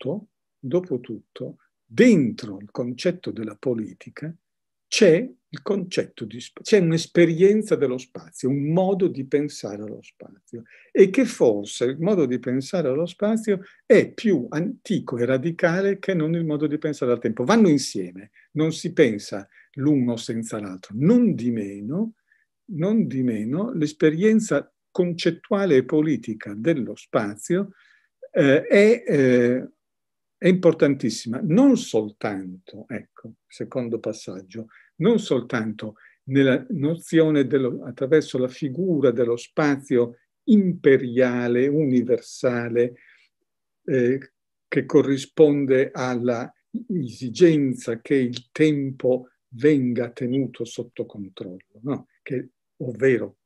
tutto, dopo tutto, dentro il concetto della politica c'è il concetto di c'è un'esperienza dello spazio, un modo di pensare allo spazio e che forse il modo di pensare allo spazio è più antico e radicale che non il modo di pensare al tempo. Vanno insieme, non si pensa l'uno senza l'altro. Non di meno, non di meno l'esperienza concettuale e politica dello spazio eh, è eh, è importantissima non soltanto, ecco, secondo passaggio, non soltanto nella nozione dello, attraverso la figura dello spazio imperiale, universale, eh, che corrisponde alla esigenza che il tempo venga tenuto sotto controllo, no? che, ovvero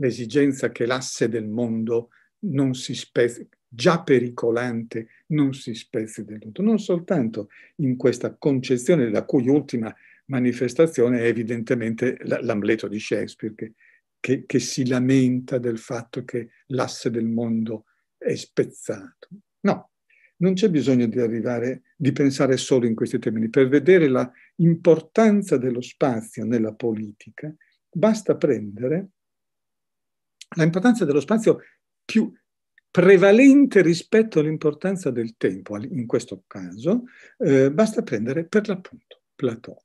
l'esigenza che l'asse del mondo non si spezzi, già pericolante non si spezzi del tutto, non soltanto in questa concezione la cui ultima manifestazione è evidentemente l'Amleto di Shakespeare che, che, che si lamenta del fatto che l'asse del mondo è spezzato. No, non c'è bisogno di arrivare, di pensare solo in questi termini. Per vedere la importanza dello spazio nella politica, basta prendere l'importanza dello spazio più, prevalente rispetto all'importanza del tempo, in questo caso, eh, basta prendere per l'appunto Platone.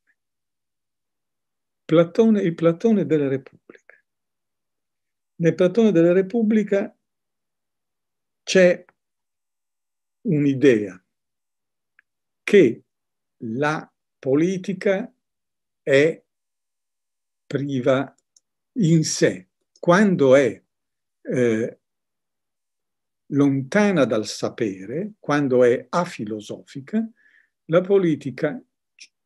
Platone, il Platone della Repubblica. Nel Platone della Repubblica c'è un'idea che la politica è priva in sé, quando è eh, lontana dal sapere, quando è afilosofica, la politica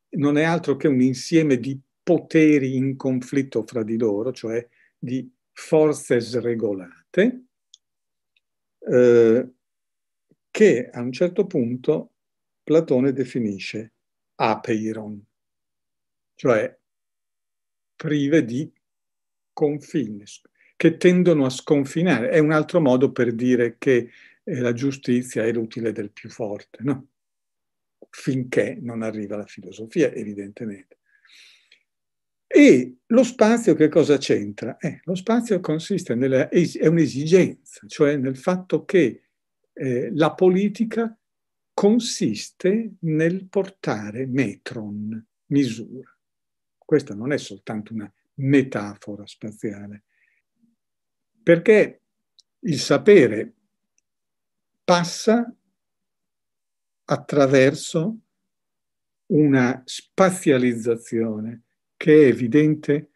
non è altro che un insieme di poteri in conflitto fra di loro, cioè di forze sregolate, eh, che a un certo punto Platone definisce apeiron, cioè prive di confine, che tendono a sconfinare. È un altro modo per dire che eh, la giustizia è l'utile del più forte, no? finché non arriva la filosofia, evidentemente. E lo spazio che cosa c'entra? Eh, lo spazio consiste nella, è un'esigenza, cioè nel fatto che eh, la politica consiste nel portare metron, misura. Questa non è soltanto una metafora spaziale, perché il sapere passa attraverso una spazializzazione che è evidente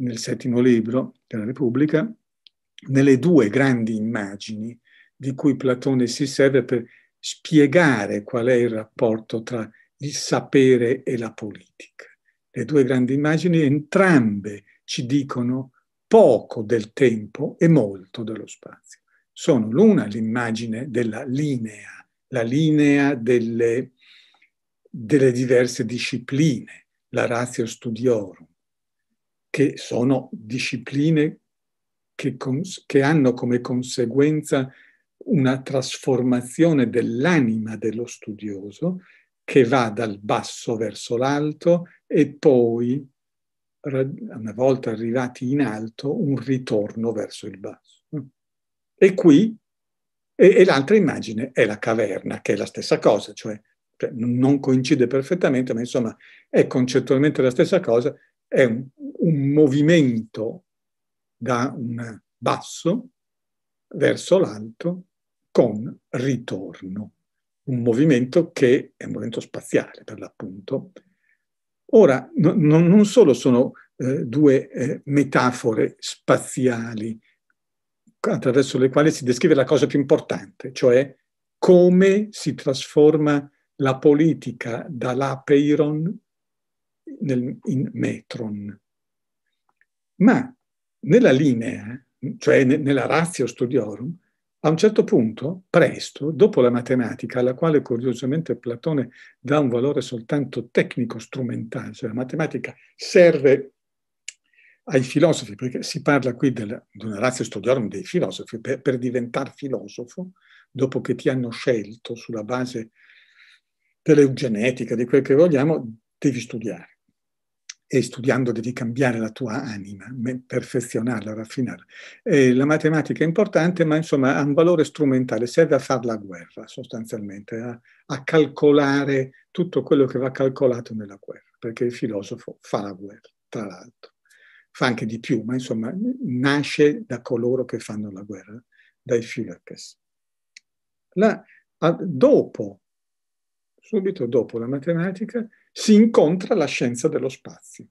nel settimo libro della Repubblica, nelle due grandi immagini di cui Platone si serve per spiegare qual è il rapporto tra il sapere e la politica. Le due grandi immagini entrambe ci dicono poco del tempo e molto dello spazio. Sono l'una l'immagine della linea, la linea delle, delle diverse discipline, la ratio studiorum, che sono discipline che, che hanno come conseguenza una trasformazione dell'anima dello studioso che va dal basso verso l'alto e poi una volta arrivati in alto, un ritorno verso il basso. E qui, e, e l'altra immagine è la caverna, che è la stessa cosa, cioè, cioè non coincide perfettamente, ma insomma è concettualmente la stessa cosa, è un, un movimento da un basso verso l'alto con ritorno, un movimento che è un movimento spaziale per l'appunto, Ora, no, no, non solo sono eh, due eh, metafore spaziali attraverso le quali si descrive la cosa più importante, cioè come si trasforma la politica dall'apeiron in metron. Ma nella linea, cioè nella ratio studiorum, a un certo punto, presto, dopo la matematica, alla quale curiosamente Platone dà un valore soltanto tecnico-strumentale, cioè la matematica serve ai filosofi, perché si parla qui della, di una razza studiorum dei filosofi, per, per diventare filosofo, dopo che ti hanno scelto sulla base dell'eugenetica, di quel che vogliamo, devi studiare e studiando devi cambiare la tua anima, perfezionarla, raffinarla. Eh, la matematica è importante, ma insomma ha un valore strumentale, serve a fare la guerra sostanzialmente, a, a, calcolare tutto quello che va calcolato nella guerra, perché il filosofo fa la guerra, tra l'altro. Fa anche di più, ma insomma nasce da coloro che fanno la guerra, dai Philakes. dopo, subito dopo la matematica, si incontra la scienza dello spazio,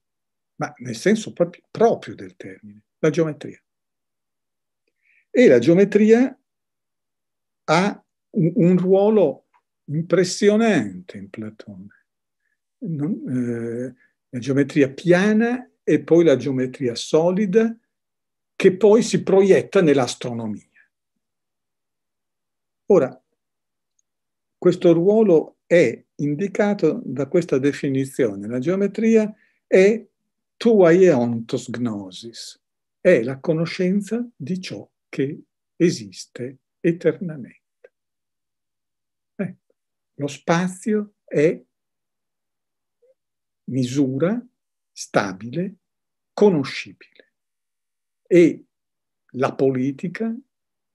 ma nel senso proprio, proprio del termine, la geometria. E la geometria ha un, un ruolo impressionante in Platone. Non, eh, la geometria piana e poi la geometria solida che poi si proietta nell'astronomia. Ora, questo ruolo è indicato da questa definizione. La geometria è tua eontos gnosis, è la conoscenza di ciò che esiste eternamente. Eh, lo spazio è misura stabile, conoscibile e la politica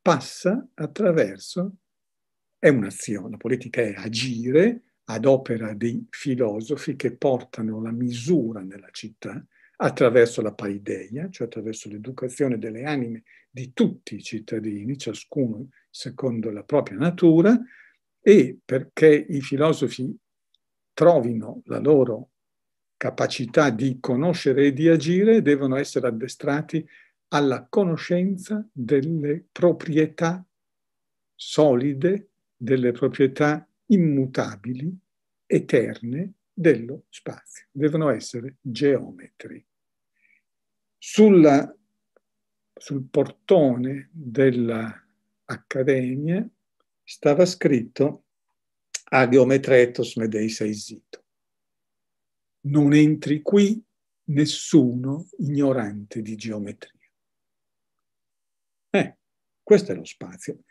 passa attraverso, è un'azione, la politica è agire ad opera dei filosofi che portano la misura nella città attraverso la paideia, cioè attraverso l'educazione delle anime di tutti i cittadini, ciascuno secondo la propria natura, e perché i filosofi trovino la loro capacità di conoscere e di agire, devono essere addestrati alla conoscenza delle proprietà solide, delle proprietà immutabili, eterne dello spazio. Devono essere geometri. Sulla, sul portone dell'Accademia stava scritto Agiometretos Medeis Aisito. Non entri qui nessuno ignorante di geometria. Eh, questo è lo spazio.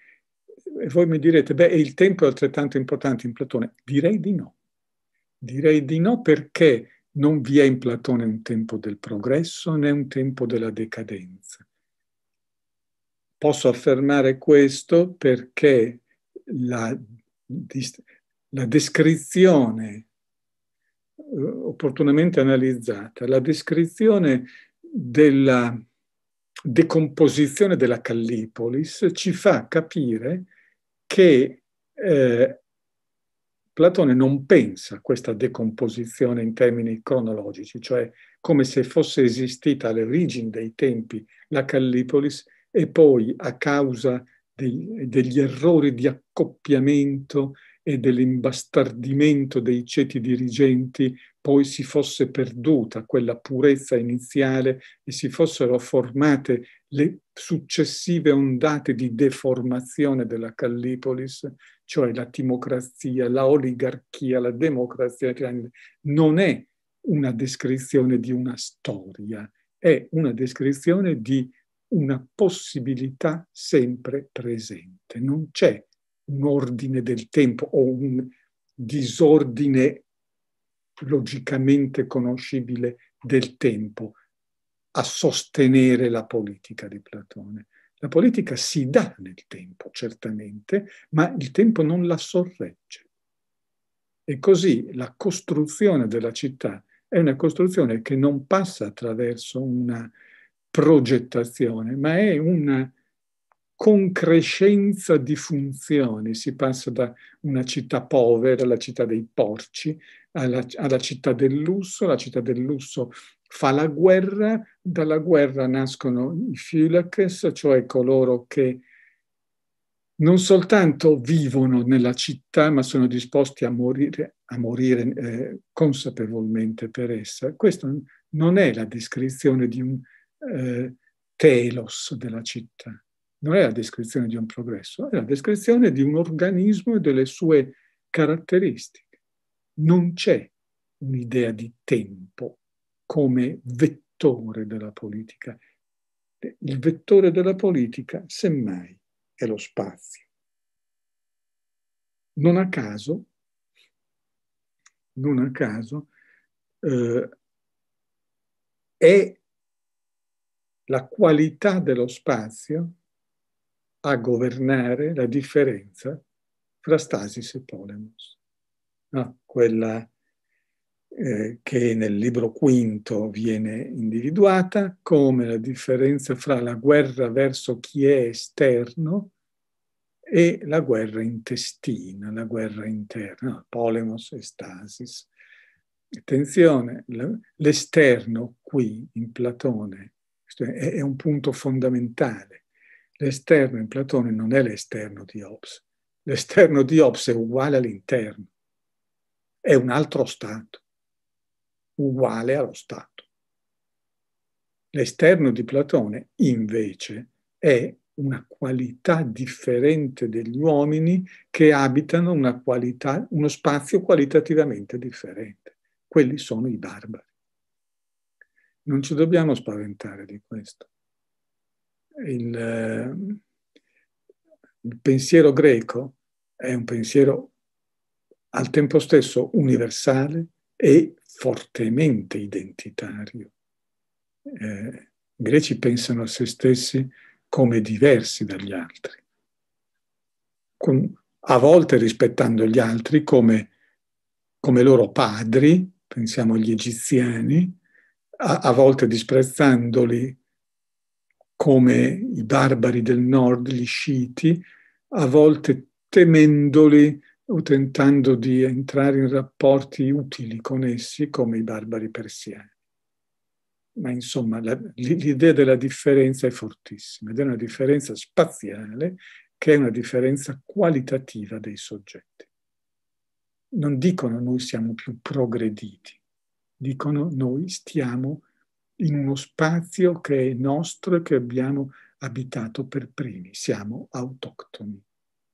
E voi mi direte, beh, il tempo è altrettanto importante in Platone? Direi di no. Direi di no perché non vi è in Platone un tempo del progresso né un tempo della decadenza. Posso affermare questo perché la, la descrizione eh, opportunamente analizzata, la descrizione della decomposizione della Callipolis ci fa capire che eh, Platone non pensa questa decomposizione in termini cronologici, cioè come se fosse esistita all'origine dei tempi la Callipolis e poi a causa dei, degli errori di accoppiamento e dell'imbastardimento dei ceti dirigenti poi si fosse perduta quella purezza iniziale e si fossero formate le successive ondate di deformazione della Callipolis, cioè la timocrazia, la oligarchia, la democrazia. Non è una descrizione di una storia, è una descrizione di una possibilità sempre presente. Non c'è un ordine del tempo o un disordine logicamente conoscibile del tempo a sostenere la politica di Platone. La politica si dà nel tempo, certamente, ma il tempo non la sorregge. E così la costruzione della città è una costruzione che non passa attraverso una progettazione, ma è una concrescenza di funzioni. Si passa da una città povera, la città dei porci, alla, alla città del lusso, la città del lusso fa la guerra, dalla guerra nascono i filakes, cioè coloro che non soltanto vivono nella città, ma sono disposti a morire, a morire eh, consapevolmente per essa. Questa non è la descrizione di un eh, telos della città non è la descrizione di un progresso, è la descrizione di un organismo e delle sue caratteristiche. Non c'è un'idea di tempo come vettore della politica. Il vettore della politica, semmai, è lo spazio. Non a caso, non a caso, eh, è la qualità dello spazio a governare la differenza fra Stasis e Polemos, no? quella eh, che nel libro quinto viene individuata come la differenza fra la guerra verso chi è esterno e la guerra intestina, la guerra interna, no, Polemos e Stasis. Attenzione, l'esterno qui in Platone è un punto fondamentale L'esterno in Platone non è l'esterno di Hobbes. L'esterno di Hobbes è uguale all'interno. È un altro stato, uguale allo stato. L'esterno di Platone, invece, è una qualità differente degli uomini che abitano qualità, uno spazio qualitativamente differente. Quelli sono i barbari. Non ci dobbiamo spaventare di questo il, eh, il pensiero greco è un pensiero al tempo stesso universale e fortemente identitario. Eh, I greci pensano a se stessi come diversi dagli altri, con, a volte rispettando gli altri come, come loro padri, pensiamo agli egiziani, a, a volte disprezzandoli come i barbari del nord, gli sciiti, a volte temendoli o tentando di entrare in rapporti utili con essi come i barbari persiani. Ma insomma la, l'idea della differenza è fortissima ed è una differenza spaziale che è una differenza qualitativa dei soggetti. Non dicono noi siamo più progrediti, dicono noi stiamo in uno spazio che è nostro e che abbiamo abitato per primi, siamo autoctoni.